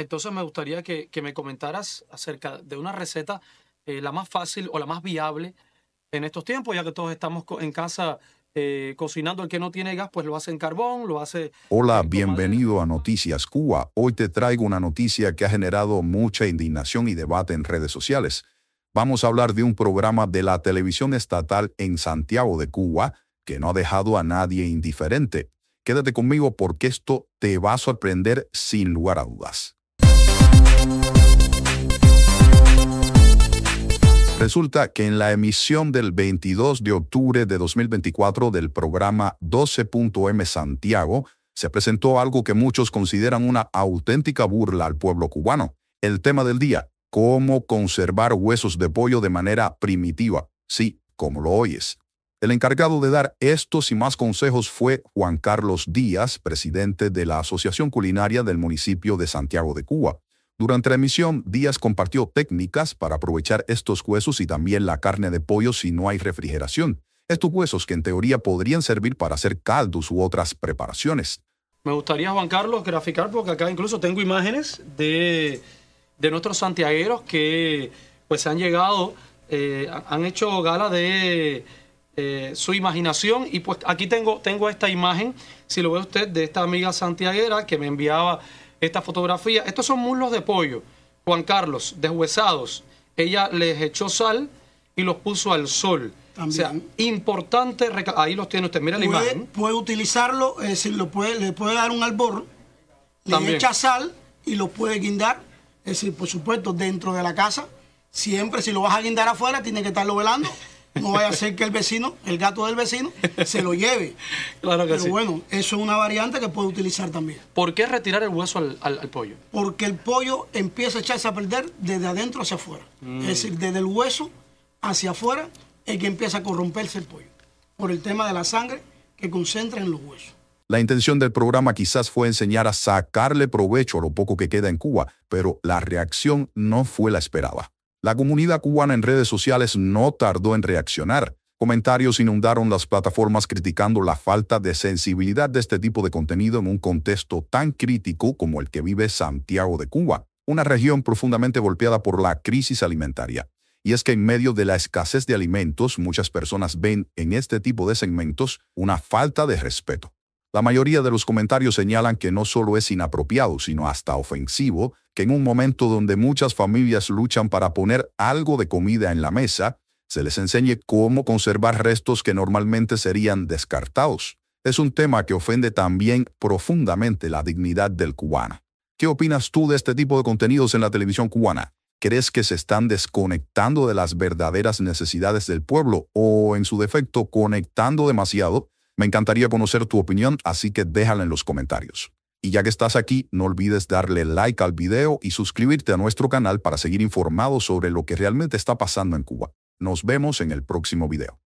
Entonces me gustaría que, me comentaras acerca de una receta, eh, la más fácil o la más viable en estos tiempos, ya que todos estamos en casa eh, cocinando. El que no tiene gas, pues lo hace en carbón, lo hace... Hola, bienvenido a Noticias Cuba. Hoy te traigo una noticia que ha generado mucha indignación y debate en redes sociales. Vamos a hablar de un programa de la televisión estatal en Santiago de Cuba que no ha dejado a nadie indiferente. Quédate conmigo porque esto te va a sorprender sin lugar a dudas. Resulta que en la emisión del 22 de octubre de 2024 del programa 12.m Santiago, se presentó algo que muchos consideran una auténtica burla al pueblo cubano. El tema del día, cómo conservar huesos de pollo de manera primitiva. Sí, como lo oyes. El encargado de dar estos y más consejos fue Juan Carlos Díaz, presidente de la Asociación Culinaria del municipio de Santiago de Cuba. Durante la emisión, Díaz compartió técnicas para aprovechar estos huesos y también la carne de pollo si no hay refrigeración. Estos huesos que en teoría podrían servir para hacer caldos u otras preparaciones. Me gustaría, Juan Carlos, graficar, porque acá incluso tengo imágenes de, de nuestros santiagueros que pues han llegado, eh, han hecho gala de eh, su imaginación. Y pues aquí tengo, tengo esta imagen, si lo ve usted, de esta amiga santiaguera que me enviaba esta fotografía. Estos son muslos de pollo, Juan Carlos, deshuesados. Ella les echó sal y los puso al sol. O sea, importante, ahí los tiene usted, mira la imagen. Puede utilizarlo, es eh, decir, lo le puede dar un albor, le echa sal y lo puede guindar, es decir, por supuesto, dentro de la casa. Siempre, si lo vas a guindar afuera, tiene que estarlo velando. No vaya a ser que el vecino, el gato del vecino, se lo lleve. Claro que Pero bueno, eso es una variante que puede utilizar también. ¿Por qué retirar el hueso al, pollo? Porque el pollo empieza a echarse a perder desde adentro hacia afuera. Es mm. decir, desde el hueso hacia afuera es que empieza a corromperse el pollo. Por el tema de la sangre que concentra en los huesos. La intención del programa quizás fue enseñar a sacarle provecho a lo poco que queda en Cuba, pero la reacción no fue la esperada. La comunidad cubana en redes sociales no tardó en reaccionar. Comentarios inundaron las plataformas criticando la falta de sensibilidad de este tipo de contenido en un contexto tan crítico como el que vive Santiago de Cuba, una región profundamente golpeada por la crisis alimentaria. Y es que en medio de la escasez de alimentos, muchas personas ven en este tipo de segmentos una falta de respeto. La mayoría de los comentarios señalan que no solo es inapropiado, sino hasta ofensivo, que en un momento donde muchas familias luchan para poner algo de comida en la mesa, se les enseñe cómo conservar restos que normalmente serían descartados. Es un tema que ofende también profundamente la dignidad del cubano. ¿Qué opinas tú de este tipo de contenidos en la televisión cubana? ¿Crees que se están desconectando de las verdaderas necesidades del pueblo o, en su defecto, conectando demasiado me encantaría conocer tu opinión, así que déjala en los comentarios. Y ya que estás aquí, no olvides darle like al video y suscribirte a nuestro canal para seguir informado sobre lo que realmente está pasando en Cuba. Nos vemos en el próximo video.